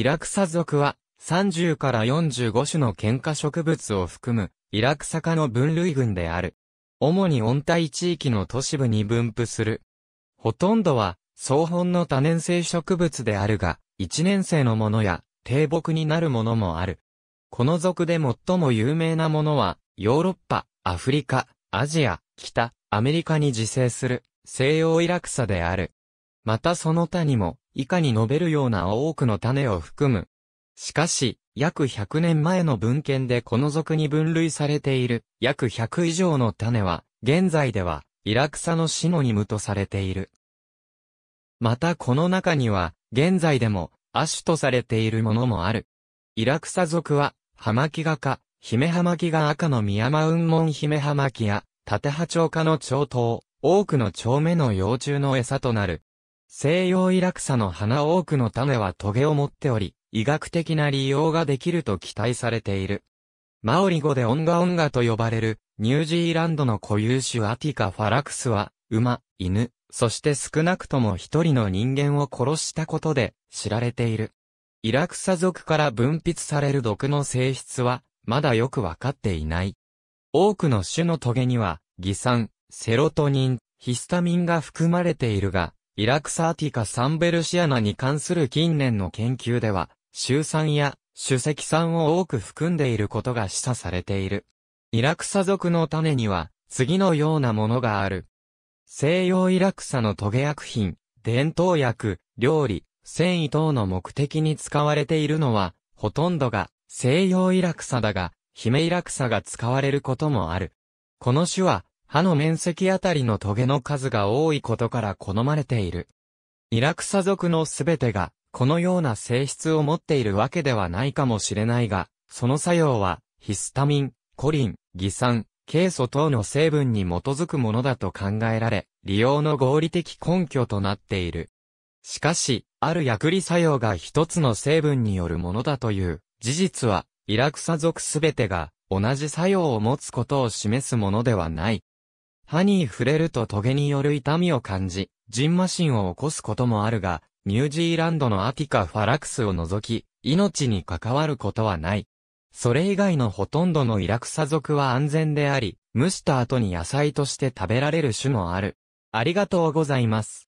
イラクサ属は、30から45種の喧嘩植物を含む、イラクサ科の分類群である。主に温帯地域の都市部に分布する。ほとんどは、草本の多年生植物であるが、1年生のものや、低木になるものもある。この属で最も有名なものは、ヨーロッパ、アフリカ、アジア、北、アメリカに自生する、西洋イラクサである。またその他にも、以下に述べるような多くの種を含む。しかし、約100年前の文献でこの属に分類されている、約100以上の種は、現在では、イラクサのシノニムとされている。またこの中には、現在でも、亜種とされているものもある。イラクサ族は、ハマキガ科、ヒメハマキガ赤のミウン雲門ヒメハマキや、タテハチョウ科の長頭、多くの蝶目の幼虫の餌となる。西洋イラクサの花多くの種はトゲを持っており、医学的な利用ができると期待されている。マオリ語でオンガオンガと呼ばれる、ニュージーランドの固有種アティカ・ファラクスは、馬、犬、そして少なくとも一人の人間を殺したことで知られている。イラクサ族から分泌される毒の性質は、まだよくわかっていない。多くの種のトゲには、偽酸、セロトニン、ヒスタミンが含まれているが、イラクサーティカ・サンベルシアナに関する近年の研究では、シ酸や主石酸を多く含んでいることが示唆されている。イラクサ族の種には、次のようなものがある。西洋イラクサのトゲ薬品、伝統薬、料理、繊維等の目的に使われているのは、ほとんどが西洋イラクサだが、ヒメイラクサが使われることもある。この種は、歯の面積あたりのトゲの数が多いことから好まれている。イラクサ族のすべてが、このような性質を持っているわけではないかもしれないが、その作用は、ヒスタミン、コリン、ギ酸、ケイ素等の成分に基づくものだと考えられ、利用の合理的根拠となっている。しかし、ある薬理作用が一つの成分によるものだという、事実は、イラクサ族すべてが、同じ作用を持つことを示すものではない。歯に触れるとトゲによる痛みを感じ、ジンマシンを起こすこともあるが、ニュージーランドのアティカ・ファラクスを除き、命に関わることはない。それ以外のほとんどのイラクサ族は安全であり、蒸した後に野菜として食べられる種もある。ありがとうございます。